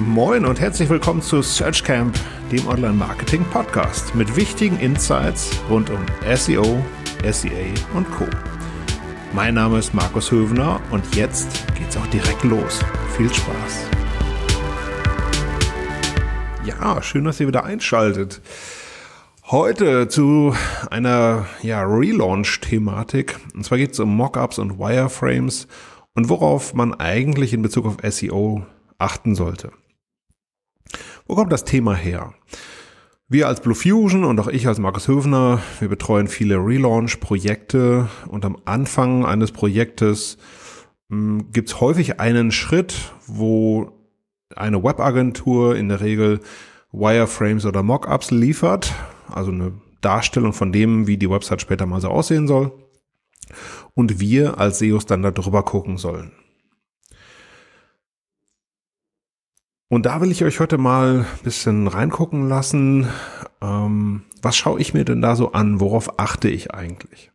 Moin und herzlich willkommen zu SearchCamp, dem Online-Marketing-Podcast mit wichtigen Insights rund um SEO, SEA und Co. Mein Name ist Markus Hövener und jetzt geht's auch direkt los. Viel Spaß! Ja, schön, dass ihr wieder einschaltet. Heute zu einer ja, Relaunch-Thematik. Und zwar geht es um Mockups und Wireframes und worauf man eigentlich in Bezug auf SEO achten sollte. Wo kommt das Thema her? Wir als Blue Fusion und auch ich als Markus Höfner, wir betreuen viele Relaunch-Projekte und am Anfang eines Projektes hm, gibt es häufig einen Schritt, wo eine Webagentur in der Regel Wireframes oder Mockups liefert, also eine Darstellung von dem, wie die Website später mal so aussehen soll und wir als SEOs e dann darüber gucken sollen. Und da will ich euch heute mal ein bisschen reingucken lassen. Ähm, was schaue ich mir denn da so an? Worauf achte ich eigentlich?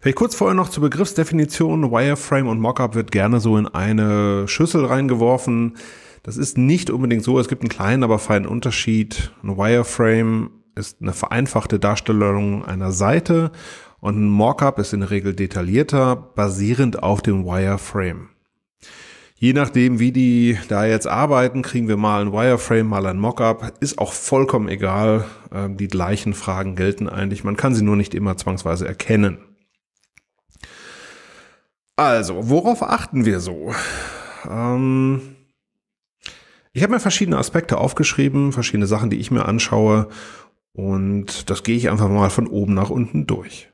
Vielleicht kurz vorher noch zur Begriffsdefinition. Wireframe und Mockup wird gerne so in eine Schüssel reingeworfen. Das ist nicht unbedingt so. Es gibt einen kleinen, aber feinen Unterschied. Ein Wireframe ist eine vereinfachte Darstellung einer Seite und ein Mockup ist in der Regel detaillierter, basierend auf dem Wireframe. Je nachdem, wie die da jetzt arbeiten, kriegen wir mal ein Wireframe, mal ein Mockup. Ist auch vollkommen egal. Ähm, die gleichen Fragen gelten eigentlich. Man kann sie nur nicht immer zwangsweise erkennen. Also, worauf achten wir so? Ähm ich habe mir verschiedene Aspekte aufgeschrieben, verschiedene Sachen, die ich mir anschaue. Und das gehe ich einfach mal von oben nach unten durch.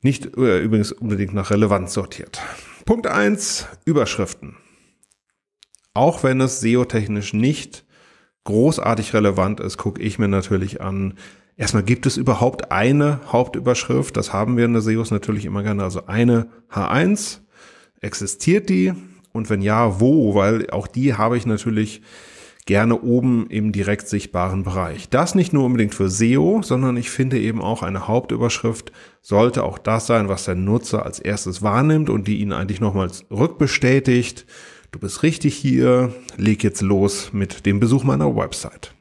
Nicht äh, übrigens unbedingt nach Relevanz sortiert. Punkt 1, Überschriften. Auch wenn es SEO-technisch nicht großartig relevant ist, gucke ich mir natürlich an, erstmal gibt es überhaupt eine Hauptüberschrift, das haben wir in der SEOs natürlich immer gerne, also eine H1, existiert die? Und wenn ja, wo? Weil auch die habe ich natürlich gerne oben im direkt sichtbaren Bereich. Das nicht nur unbedingt für SEO, sondern ich finde eben auch eine Hauptüberschrift sollte auch das sein, was der Nutzer als erstes wahrnimmt und die ihn eigentlich nochmals rückbestätigt. Du bist richtig hier, leg jetzt los mit dem Besuch meiner Website.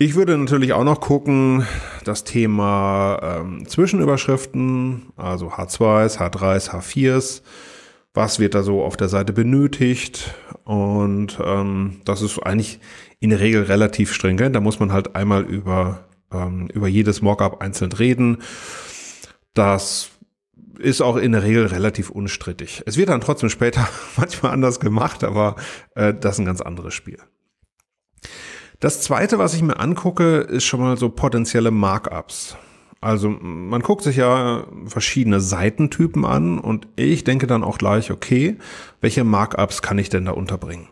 Ich würde natürlich auch noch gucken, das Thema ähm, Zwischenüberschriften, also H2s, H3s, H4s, was wird da so auf der Seite benötigt, und ähm, das ist eigentlich in der Regel relativ stringent. Da muss man halt einmal über, ähm, über jedes Mockup einzeln reden. Das ist auch in der Regel relativ unstrittig. Es wird dann trotzdem später manchmal anders gemacht, aber äh, das ist ein ganz anderes Spiel. Das zweite, was ich mir angucke, ist schon mal so potenzielle Markups. Also man guckt sich ja verschiedene Seitentypen an und ich denke dann auch gleich, okay, welche Markups kann ich denn da unterbringen?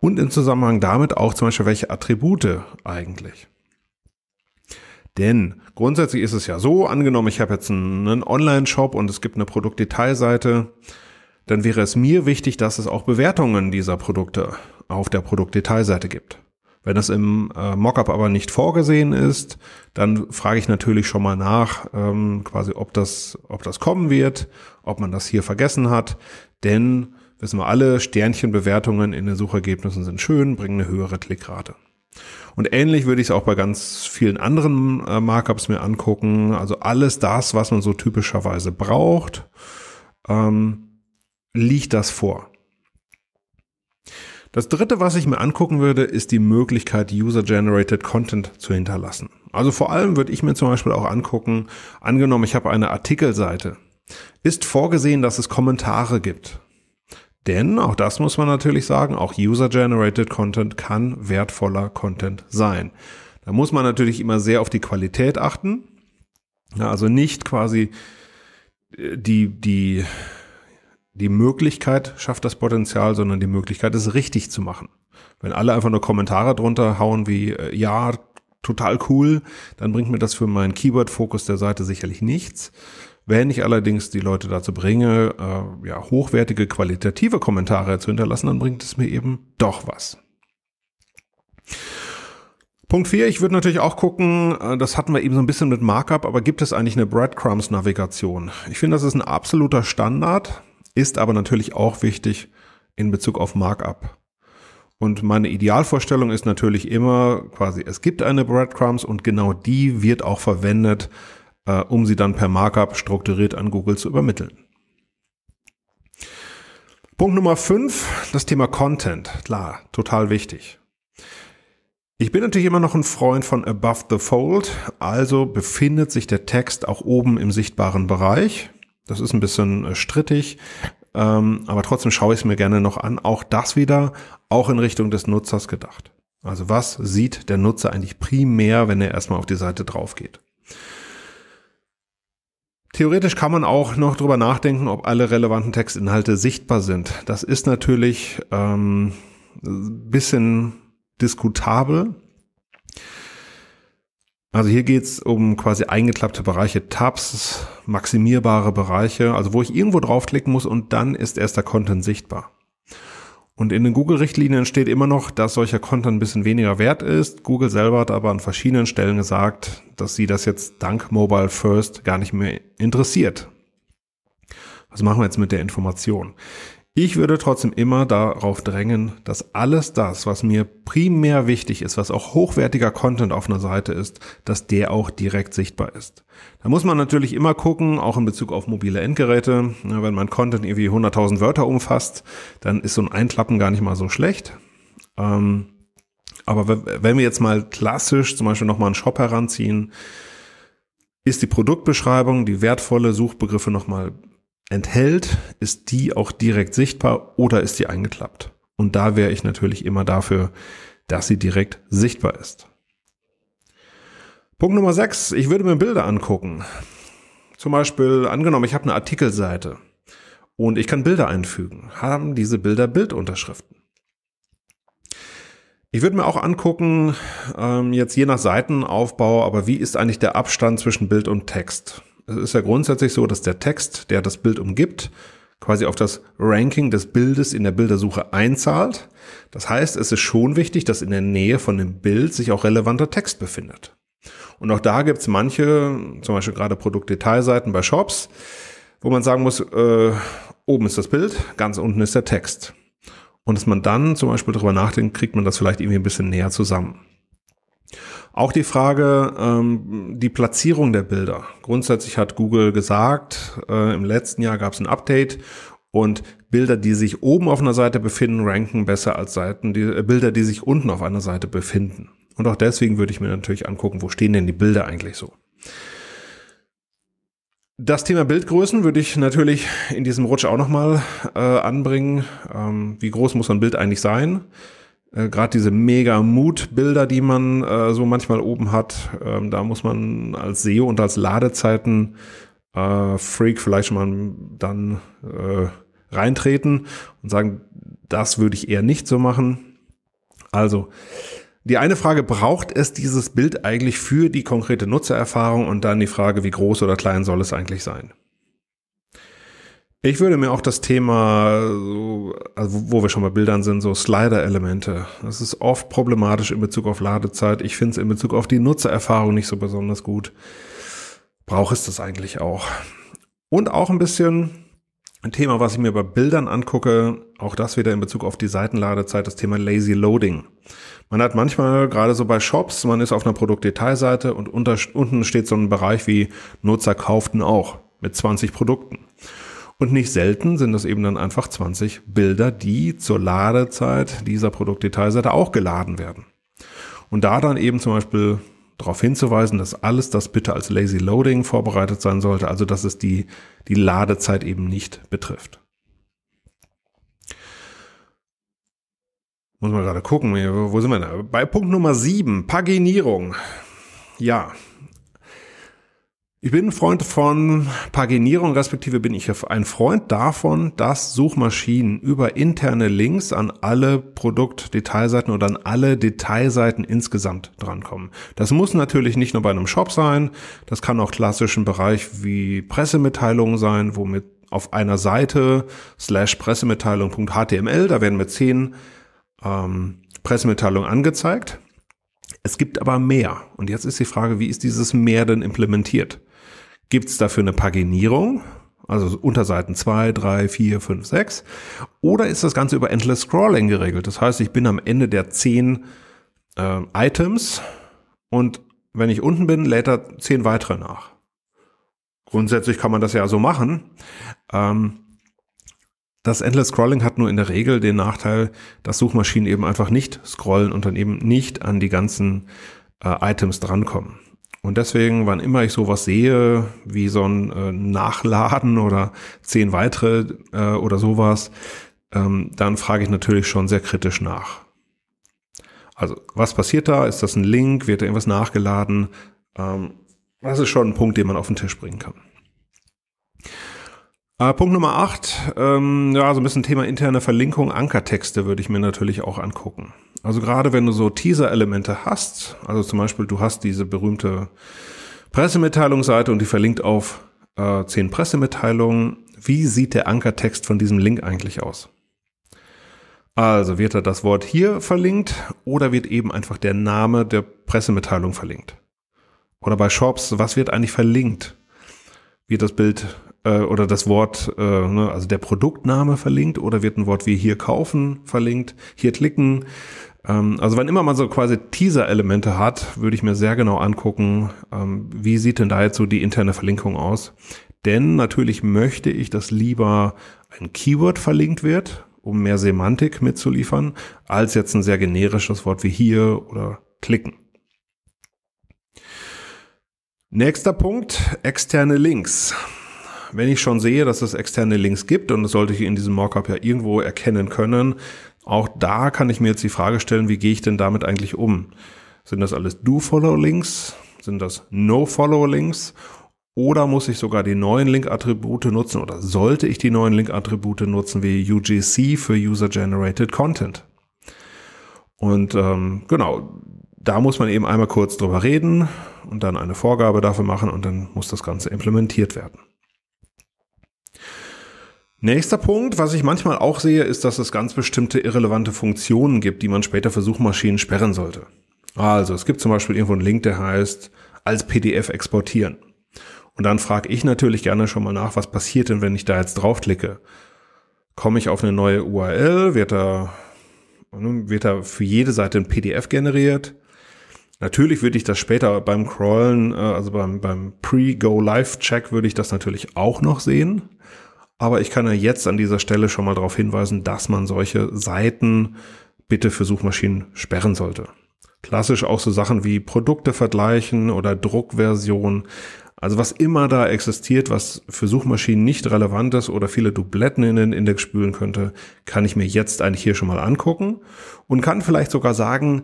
Und im Zusammenhang damit auch zum Beispiel, welche Attribute eigentlich? Denn grundsätzlich ist es ja so, angenommen, ich habe jetzt einen Online-Shop und es gibt eine Produktdetailseite, dann wäre es mir wichtig, dass es auch Bewertungen dieser Produkte auf der Produktdetailseite gibt. Wenn das im äh, Mockup aber nicht vorgesehen ist, dann frage ich natürlich schon mal nach, ähm, quasi, ob das, ob das kommen wird, ob man das hier vergessen hat. Denn wissen wir alle, Sternchenbewertungen in den Suchergebnissen sind schön, bringen eine höhere Klickrate. Und ähnlich würde ich es auch bei ganz vielen anderen äh, Markups mir angucken. Also alles das, was man so typischerweise braucht, ähm, liegt das vor. Das dritte, was ich mir angucken würde, ist die Möglichkeit, User-Generated Content zu hinterlassen. Also vor allem würde ich mir zum Beispiel auch angucken, angenommen, ich habe eine Artikelseite. Ist vorgesehen, dass es Kommentare gibt. Denn, auch das muss man natürlich sagen, auch User-Generated Content kann wertvoller Content sein. Da muss man natürlich immer sehr auf die Qualität achten. also nicht quasi äh, die, die die Möglichkeit schafft das Potenzial, sondern die Möglichkeit, es richtig zu machen. Wenn alle einfach nur Kommentare drunter hauen wie, äh, ja, total cool, dann bringt mir das für meinen Keyword-Fokus der Seite sicherlich nichts. Wenn ich allerdings die Leute dazu bringe, äh, ja, hochwertige, qualitative Kommentare zu hinterlassen, dann bringt es mir eben doch was. Punkt 4, ich würde natürlich auch gucken, äh, das hatten wir eben so ein bisschen mit Markup, aber gibt es eigentlich eine Breadcrumbs-Navigation? Ich finde, das ist ein absoluter Standard ist aber natürlich auch wichtig in Bezug auf Markup. Und meine Idealvorstellung ist natürlich immer quasi, es gibt eine Breadcrumbs und genau die wird auch verwendet, äh, um sie dann per Markup strukturiert an Google zu übermitteln. Punkt Nummer 5, das Thema Content. Klar, total wichtig. Ich bin natürlich immer noch ein Freund von Above the Fold, also befindet sich der Text auch oben im sichtbaren Bereich. Das ist ein bisschen äh, strittig, ähm, aber trotzdem schaue ich es mir gerne noch an. Auch das wieder, auch in Richtung des Nutzers gedacht. Also was sieht der Nutzer eigentlich primär, wenn er erstmal auf die Seite drauf geht? Theoretisch kann man auch noch drüber nachdenken, ob alle relevanten Textinhalte sichtbar sind. Das ist natürlich ähm, bisschen diskutabel. Also hier geht's um quasi eingeklappte Bereiche, Tabs, maximierbare Bereiche, also wo ich irgendwo draufklicken muss und dann ist erst der Content sichtbar. Und in den Google-Richtlinien steht immer noch, dass solcher Content ein bisschen weniger wert ist. Google selber hat aber an verschiedenen Stellen gesagt, dass sie das jetzt dank Mobile First gar nicht mehr interessiert. Was machen wir jetzt mit der Information? Ich würde trotzdem immer darauf drängen, dass alles das, was mir primär wichtig ist, was auch hochwertiger Content auf einer Seite ist, dass der auch direkt sichtbar ist. Da muss man natürlich immer gucken, auch in Bezug auf mobile Endgeräte. Wenn mein Content irgendwie 100.000 Wörter umfasst, dann ist so ein Einklappen gar nicht mal so schlecht. Ähm, aber wenn wir jetzt mal klassisch zum Beispiel nochmal einen Shop heranziehen, ist die Produktbeschreibung, die wertvolle Suchbegriffe nochmal enthält, ist die auch direkt sichtbar oder ist die eingeklappt? Und da wäre ich natürlich immer dafür, dass sie direkt sichtbar ist. Punkt Nummer 6. Ich würde mir Bilder angucken. Zum Beispiel angenommen, ich habe eine Artikelseite und ich kann Bilder einfügen. Haben diese Bilder Bildunterschriften? Ich würde mir auch angucken, ähm, jetzt je nach Seitenaufbau, aber wie ist eigentlich der Abstand zwischen Bild und Text? es ist ja grundsätzlich so, dass der Text, der das Bild umgibt, quasi auf das Ranking des Bildes in der Bildersuche einzahlt. Das heißt, es ist schon wichtig, dass in der Nähe von dem Bild sich auch relevanter Text befindet. Und auch da gibt's manche, zum Beispiel gerade Produktdetailseiten bei Shops, wo man sagen muss, äh, oben ist das Bild, ganz unten ist der Text. Und dass man dann zum Beispiel darüber nachdenkt, kriegt man das vielleicht irgendwie ein bisschen näher zusammen. Auch die Frage, ähm, die Platzierung der Bilder. Grundsätzlich hat Google gesagt, äh, im letzten Jahr gab es ein Update und Bilder, die sich oben auf einer Seite befinden, ranken besser als Seiten, die, äh, Bilder, die sich unten auf einer Seite befinden. Und auch deswegen würde ich mir natürlich angucken, wo stehen denn die Bilder eigentlich so. Das Thema Bildgrößen würde ich natürlich in diesem Rutsch auch nochmal äh, anbringen. Ähm, wie groß muss ein Bild eigentlich sein? äh, gerade diese mega Mood-Bilder, die man äh, so manchmal oben hat, äh, da muss man als SEO und als Ladezeiten äh, Freak vielleicht schon mal dann äh, reintreten und sagen, das würde ich eher nicht so machen. Also, die eine Frage, braucht es dieses Bild eigentlich für die konkrete Nutzererfahrung? Und dann die Frage, wie groß oder klein soll es eigentlich sein? Ich würde mir auch das Thema, also wo wir schon bei Bildern sind, so Slider-Elemente. Das ist oft problematisch in Bezug auf Ladezeit. Ich finde es in Bezug auf die Nutzererfahrung nicht so besonders gut. Brauche es das eigentlich auch? Und auch ein bisschen ein Thema, was ich mir bei Bildern angucke, auch das wieder in Bezug auf die Seitenladezeit, das Thema Lazy Loading. Man hat manchmal, gerade so bei Shops, man ist auf einer Produktdetailseite und unter, unten steht so ein Bereich wie Nutzer kauften auch mit 20 Produkten. Und nicht selten sind das eben dann einfach 20 Bilder, die zur Ladezeit dieser Produktdetailseite auch geladen werden. Und da dann eben zum Beispiel darauf hinzuweisen, dass alles das bitte als Lazy Loading vorbereitet sein sollte, also dass es die, die Ladezeit eben nicht betrifft. Muss man gerade gucken, wo sind wir da? Bei Punkt Nummer 7, Paginierung. Ja, ich bin ein Freund von Paginierung, respektive bin ich ein Freund davon, dass Suchmaschinen über interne Links an alle Produktdetailseiten oder an alle Detailseiten insgesamt drankommen. Das muss natürlich nicht nur bei einem Shop sein, das kann auch klassischen Bereich wie Pressemitteilungen sein, womit auf einer Seite slash pressemitteilung.html, da werden mir zehn ähm, Pressemitteilungen angezeigt. Es gibt aber mehr. Und jetzt ist die Frage, wie ist dieses mehr denn implementiert? gibt es dafür eine Paginierung, also Unterseiten 2, 3, 4, 5, 6, oder ist das Ganze über Endless Scrolling geregelt? Das heißt, ich bin am Ende der 10 äh, Items und wenn ich unten bin, lädt er 10 weitere nach. Grundsätzlich kann man das ja so machen. Ähm, das Endless Scrolling hat nur in der Regel den Nachteil, dass Suchmaschinen eben einfach nicht scrollen und dann eben nicht an die ganzen äh, Items drankommen. Und deswegen, wann immer ich sowas sehe, wie so ein äh, Nachladen oder zehn weitere äh, oder sowas, ähm, dann frage ich natürlich schon sehr kritisch nach. Also, was passiert da? Ist das ein Link? Wird da irgendwas nachgeladen? Ähm, das ist schon ein Punkt, den man auf den Tisch bringen kann. Äh, Punkt Nummer 8, ähm, ja, so ein bisschen Thema interne Verlinkung, Ankertexte würde ich mir natürlich auch angucken. Also gerade wenn du so Teaser-Elemente hast, also zum Beispiel du hast diese berühmte Pressemitteilungsseite und die verlinkt auf äh, zehn Pressemitteilungen. Wie sieht der Ankertext von diesem Link eigentlich aus? Also wird da das Wort hier verlinkt oder wird eben einfach der Name der Pressemitteilung verlinkt? Oder bei Shops, was wird eigentlich verlinkt? Wird das Bild äh, oder das Wort, äh, ne, also der Produktname verlinkt oder wird ein Wort wie hier kaufen verlinkt, hier klicken. Ähm, also wenn immer man so quasi Teaser-Elemente hat, würde ich mir sehr genau angucken, ähm, wie sieht denn da jetzt so die interne Verlinkung aus. Denn natürlich möchte ich, dass lieber ein Keyword verlinkt wird, um mehr Semantik mitzuliefern, als jetzt ein sehr generisches Wort wie hier oder klicken. Nächster Punkt, externe Links wenn ich schon sehe, dass es externe Links gibt, und das sollte ich in diesem Mockup ja irgendwo erkennen können, auch da kann ich mir jetzt die Frage stellen, wie gehe ich denn damit eigentlich um? Sind das alles Do-Follow-Links? Sind das No-Follow-Links? Oder muss ich sogar die neuen Link-Attribute nutzen oder sollte ich die neuen Link-Attribute nutzen wie UGC für User-Generated Content? Und ähm, genau, da muss man eben einmal kurz drüber reden und dann eine Vorgabe dafür machen und dann muss das Ganze implementiert werden. Nächster Punkt, was ich manchmal auch sehe, ist, dass es ganz bestimmte irrelevante Funktionen gibt, die man später für Suchmaschinen sperren sollte. Also es gibt zum Beispiel irgendwo einen Link, der heißt als PDF exportieren. Und dann frage ich natürlich gerne schon mal nach, was passiert denn, wenn ich da jetzt draufklicke? Komme ich auf eine neue URL, wird da, ne, wird da für jede Seite ein PDF generiert? Natürlich würde ich das später beim Crawlen, äh, also beim, beim Pre-Go-Live-Check würde ich das natürlich auch noch sehen. Aber ich kann ja jetzt an dieser Stelle schon mal darauf hinweisen, dass man solche Seiten bitte für Suchmaschinen sperren sollte. Klassisch auch so Sachen wie Produkte vergleichen oder Druckversion. Also was immer da existiert, was für Suchmaschinen nicht relevant ist oder viele Dubletten in den Index spülen könnte, kann ich mir jetzt eigentlich hier schon mal angucken und kann vielleicht sogar sagen,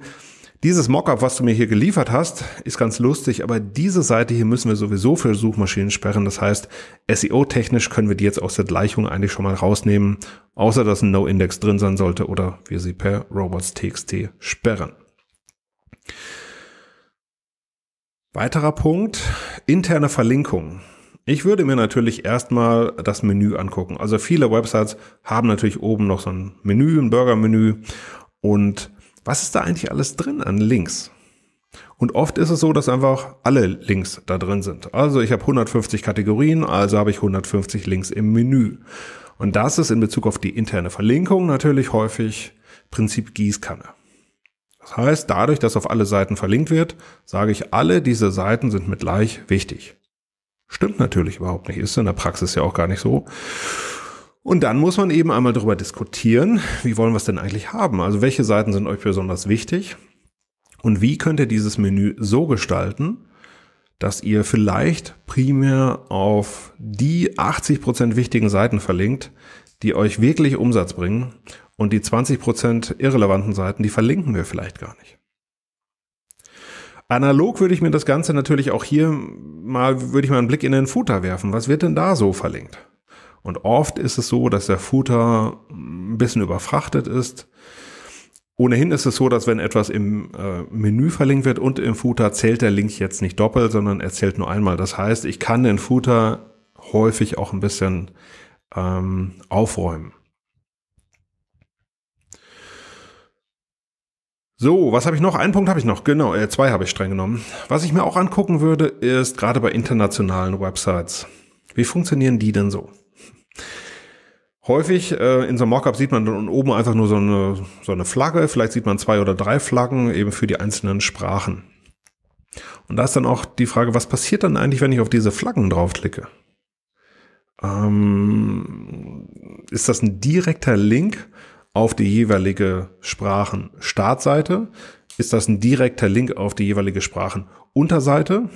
dieses Mockup, was du mir hier geliefert hast, ist ganz lustig, aber diese Seite hier müssen wir sowieso für Suchmaschinen sperren. Das heißt, SEO-technisch können wir die jetzt aus der Gleichung eigentlich schon mal rausnehmen, außer dass ein No-Index drin sein sollte oder wir sie per robots.txt sperren. Weiterer Punkt, interne Verlinkung. Ich würde mir natürlich erstmal das Menü angucken. Also viele Websites haben natürlich oben noch so ein Menü, ein Burger-Menü und was ist da eigentlich alles drin an Links? Und oft ist es so, dass einfach alle Links da drin sind. Also ich habe 150 Kategorien, also habe ich 150 Links im Menü. Und das ist in Bezug auf die interne Verlinkung natürlich häufig Prinzip Gießkanne. Das heißt, dadurch, dass auf alle Seiten verlinkt wird, sage ich, alle diese Seiten sind mit gleich wichtig. Stimmt natürlich überhaupt nicht, ist in der Praxis ja auch gar nicht so. Und dann muss man eben einmal darüber diskutieren, wie wollen wir es denn eigentlich haben? Also welche Seiten sind euch besonders wichtig? Und wie könnt ihr dieses Menü so gestalten, dass ihr vielleicht primär auf die 80% wichtigen Seiten verlinkt, die euch wirklich Umsatz bringen und die 20% irrelevanten Seiten, die verlinken wir vielleicht gar nicht. Analog würde ich mir das Ganze natürlich auch hier mal, würde ich mal einen Blick in den Footer werfen. Was wird denn da so verlinkt? Und oft ist es so, dass der Footer ein bisschen überfrachtet ist. Ohnehin ist es so, dass wenn etwas im äh, Menü verlinkt wird und im Footer zählt der Link jetzt nicht doppelt, sondern er zählt nur einmal. Das heißt, ich kann den Footer häufig auch ein bisschen ähm, aufräumen. So, was habe ich noch? Einen Punkt habe ich noch, genau, äh, zwei habe ich streng genommen. Was ich mir auch angucken würde, ist gerade bei internationalen Websites. Wie funktionieren die denn so? Häufig äh, in so einem Mockup sieht man dann oben einfach nur so eine, so eine Flagge, vielleicht sieht man zwei oder drei Flaggen eben für die einzelnen Sprachen. Und da ist dann auch die Frage, was passiert dann eigentlich, wenn ich auf diese Flaggen draufklicke? Ähm, ist das ein direkter Link auf die jeweilige Sprachen-Startseite? Ist das ein direkter Link auf die jeweilige Sprachen-Unterseite?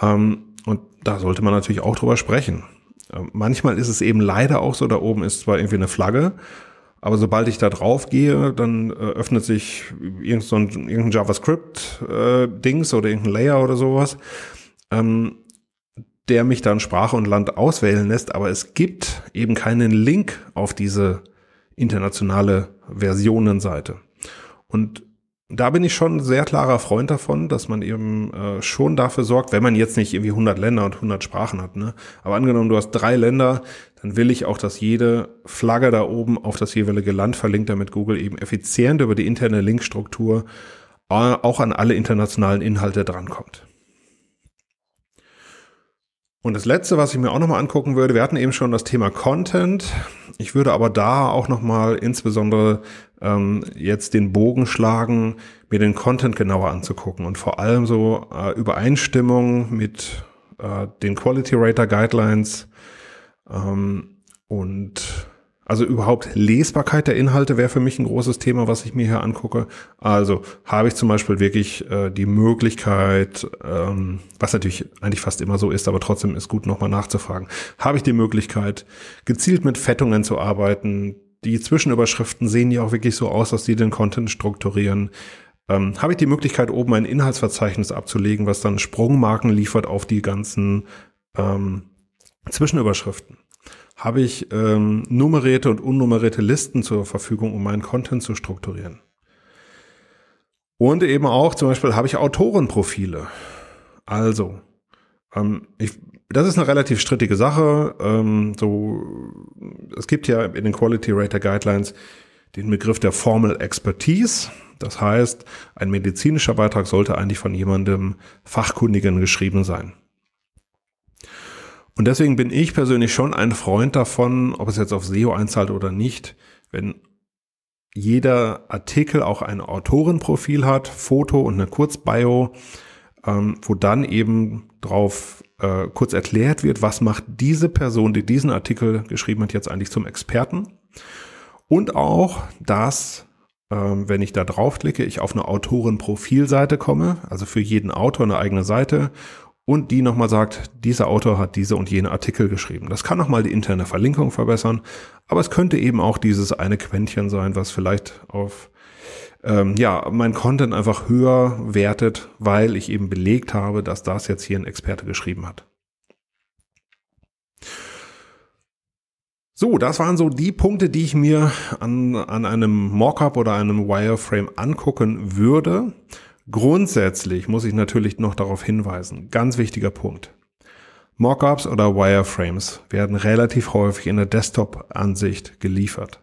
Ähm, und da sollte man natürlich auch drüber sprechen. Ähm, manchmal ist es eben leider auch so, da oben ist zwar irgendwie eine Flagge, aber sobald ich da drauf gehe, dann äh, öffnet sich irgendein, so irgendein JavaScript-Dings äh, oder irgendein Layer oder sowas, ähm, der mich dann Sprache und Land auswählen lässt. Aber es gibt eben keinen Link auf diese internationale Versionenseite. Und da bin ich schon ein sehr klarer Freund davon, dass man eben äh, schon dafür sorgt, wenn man jetzt nicht irgendwie 100 Länder und 100 Sprachen hat, ne? aber angenommen, du hast drei Länder, dann will ich auch, dass jede Flagge da oben auf das jeweilige Land verlinkt, damit Google eben effizient über die interne Linkstruktur äh, auch an alle internationalen Inhalte drankommt. Und das Letzte, was ich mir auch nochmal angucken würde, wir hatten eben schon das Thema Content. Ich würde aber da auch nochmal insbesondere ähm, jetzt den Bogen schlagen, mir den Content genauer anzugucken und vor allem so äh, Übereinstimmung mit äh, den Quality Rater Guidelines ähm, und also überhaupt Lesbarkeit der Inhalte wäre für mich ein großes Thema, was ich mir hier angucke. Also habe ich zum Beispiel wirklich äh, die Möglichkeit, ähm, was natürlich eigentlich fast immer so ist, aber trotzdem ist gut nochmal nachzufragen, habe ich die Möglichkeit, gezielt mit Fettungen zu arbeiten? Die Zwischenüberschriften sehen ja auch wirklich so aus, dass die den Content strukturieren. Ähm, habe ich die Möglichkeit, oben ein Inhaltsverzeichnis abzulegen, was dann Sprungmarken liefert auf die ganzen ähm, Zwischenüberschriften? habe ich ähm, nummerierte und unnummerierte Listen zur Verfügung, um meinen Content zu strukturieren. Und eben auch zum Beispiel habe ich Autorenprofile. Also, ähm, ich, das ist eine relativ strittige Sache. Ähm, so, es gibt ja in den Quality Rater Guidelines den Begriff der Formal Expertise. Das heißt, ein medizinischer Beitrag sollte eigentlich von jemandem Fachkundigen geschrieben sein. Und deswegen bin ich persönlich schon ein Freund davon, ob es jetzt auf SEO einzahlt oder nicht, wenn jeder Artikel auch ein Autorenprofil hat, Foto und eine Kurzbio, ähm, wo dann eben drauf äh, kurz erklärt wird, was macht diese Person, die diesen Artikel geschrieben hat, jetzt eigentlich zum Experten. Und auch, dass, ähm, wenn ich da draufklicke, ich auf eine Autorenprofilseite komme, also für jeden Autor eine eigene Seite und die nochmal sagt, dieser Autor hat diese und jene Artikel geschrieben. Das kann nochmal die interne Verlinkung verbessern, aber es könnte eben auch dieses eine Quäntchen sein, was vielleicht auf ähm, ja, mein Content einfach höher wertet, weil ich eben belegt habe, dass das jetzt hier ein Experte geschrieben hat. So, das waren so die Punkte, die ich mir an, an einem Mockup oder einem Wireframe angucken würde. Grundsätzlich muss ich natürlich noch darauf hinweisen, ganz wichtiger Punkt. Mockups oder Wireframes werden relativ häufig in der Desktop-Ansicht geliefert.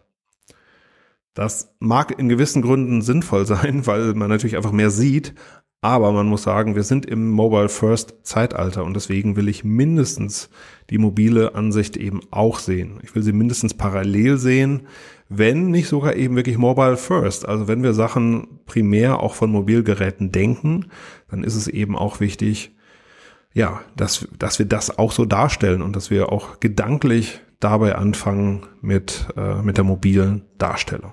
Das mag in gewissen Gründen sinnvoll sein, weil man natürlich einfach mehr sieht, aber man muss sagen, wir sind im Mobile First Zeitalter und deswegen will ich mindestens die mobile Ansicht eben auch sehen. Ich will sie mindestens parallel sehen, wenn nicht sogar eben wirklich mobile first. Also wenn wir Sachen primär auch von Mobilgeräten denken, dann ist es eben auch wichtig, ja, dass, dass wir das auch so darstellen und dass wir auch gedanklich dabei anfangen mit, äh, mit der mobilen Darstellung.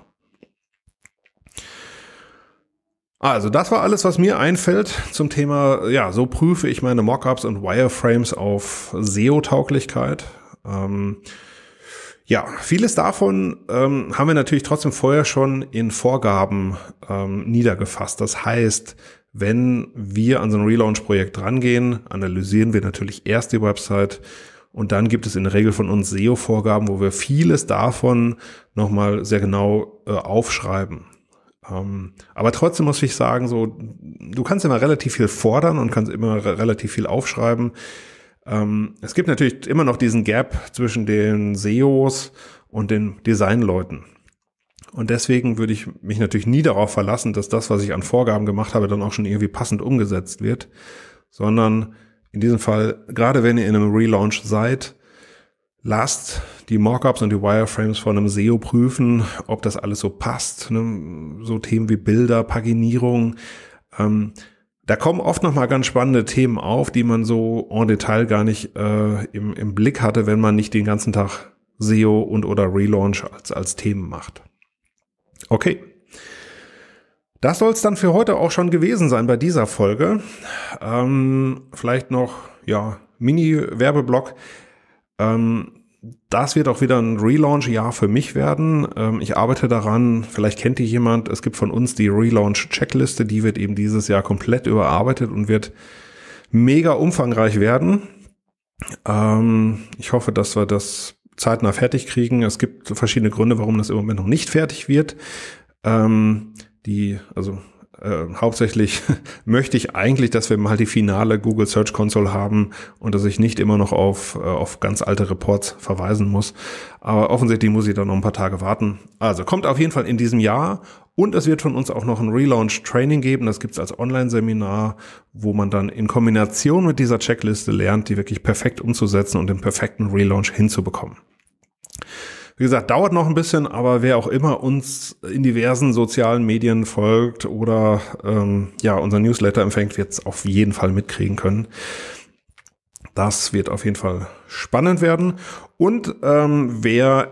Also, das war alles, was mir einfällt zum Thema, ja, so prüfe ich meine Mockups und Wireframes auf SEO-Tauglichkeit. Ähm, ja, vieles davon ähm, haben wir natürlich trotzdem vorher schon in Vorgaben ähm, niedergefasst. Das heißt, wenn wir an so ein Relaunch-Projekt rangehen, analysieren wir natürlich erst die Website und dann gibt es in der Regel von uns SEO-Vorgaben, wo wir vieles davon nochmal sehr genau äh, aufschreiben. Ähm, aber trotzdem muss ich sagen, so, du kannst immer relativ viel fordern und kannst immer re relativ viel aufschreiben. Ähm, es gibt natürlich immer noch diesen Gap zwischen den SEOs und den Designleuten. Und deswegen würde ich mich natürlich nie darauf verlassen, dass das, was ich an Vorgaben gemacht habe, dann auch schon irgendwie passend umgesetzt wird, sondern in diesem Fall, gerade wenn ihr in einem Relaunch seid, lasst die Mockups und die Wireframes von einem SEO prüfen, ob das alles so passt. Ne? So Themen wie Bilder, Paginierung. Ähm, da kommen oft nochmal ganz spannende Themen auf, die man so en Detail gar nicht äh, im, im Blick hatte, wenn man nicht den ganzen Tag SEO und oder Relaunch als, als Themen macht. Okay. Das soll es dann für heute auch schon gewesen sein bei dieser Folge. Ähm, vielleicht noch, ja, Mini-Werbeblock. Ähm, das wird auch wieder ein Relaunch-Jahr für mich werden. Ähm, ich arbeite daran, vielleicht kennt ihr jemand, es gibt von uns die Relaunch-Checkliste, die wird eben dieses Jahr komplett überarbeitet und wird mega umfangreich werden. Ähm, ich hoffe, dass wir das zeitnah fertig kriegen. Es gibt verschiedene Gründe, warum das im Moment noch nicht fertig wird. Ähm, die, also äh, hauptsächlich möchte ich eigentlich, dass wir mal die finale Google Search Console haben und dass ich nicht immer noch auf, äh, auf ganz alte Reports verweisen muss. Aber offensichtlich muss ich dann noch ein paar Tage warten. Also kommt auf jeden Fall in diesem Jahr und es wird von uns auch noch ein Relaunch-Training geben. Das gibt's als Online-Seminar, wo man dann in Kombination mit dieser Checkliste lernt, die wirklich perfekt umzusetzen und den perfekten Relaunch hinzubekommen. Wie gesagt, dauert noch ein bisschen, aber wer auch immer uns in diversen sozialen Medien folgt oder ähm, ja, unser Newsletter empfängt, wird es auf jeden Fall mitkriegen können. Das wird auf jeden Fall spannend werden. Und ähm, wer,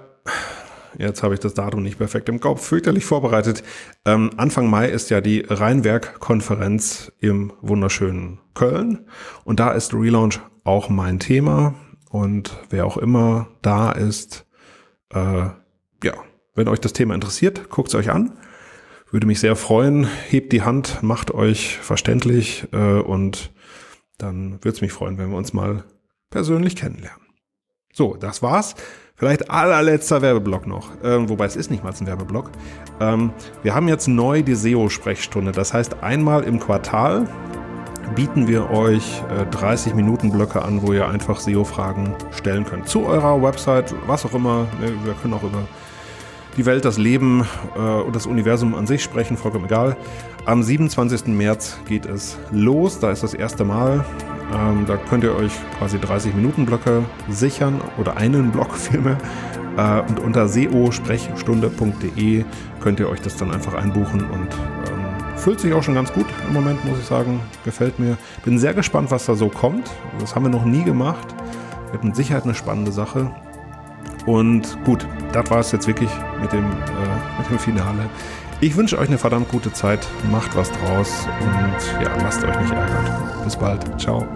jetzt habe ich das Datum nicht perfekt im Kopf, fürchterlich vorbereitet, ähm, Anfang Mai ist ja die Rheinwerk-Konferenz im wunderschönen Köln. Und da ist Relaunch auch mein Thema. Und wer auch immer da ist, äh, ja, wenn euch das Thema interessiert, guckt es euch an. Würde mich sehr freuen. Hebt die Hand, macht euch verständlich äh, und dann würde es mich freuen, wenn wir uns mal persönlich kennenlernen. So, das war's. Vielleicht allerletzter Werbeblock noch. Ähm, wobei es ist nicht mal ein Werbeblock. Ähm, wir haben jetzt neu die SEO-Sprechstunde. Das heißt, einmal im Quartal bieten wir euch 30 äh, Minuten Blöcke an, wo ihr einfach SEO-Fragen stellen könnt. Zu eurer Website, was auch immer. Ne, wir können auch über die Welt, das Leben äh, und das Universum an sich sprechen, vollkommen egal. Am 27. März geht es los. Da ist das erste Mal. Ähm, da könnt ihr euch quasi 30 Minuten Blöcke sichern oder einen Block vielmehr. Äh, und unter seosprechstunde.de könnt ihr euch das dann einfach einbuchen und ähm, füllt sich auch schon ganz gut im Moment, muss ich sagen. Gefällt mir. Bin sehr gespannt, was da so kommt. Das haben wir noch nie gemacht. Wird mit Sicherheit eine spannende Sache. Und gut, das war es jetzt wirklich mit dem, äh, mit dem Finale. Ich wünsche euch eine verdammt gute Zeit. Macht was draus und ja, lasst euch nicht ärgern. Bis bald. Ciao.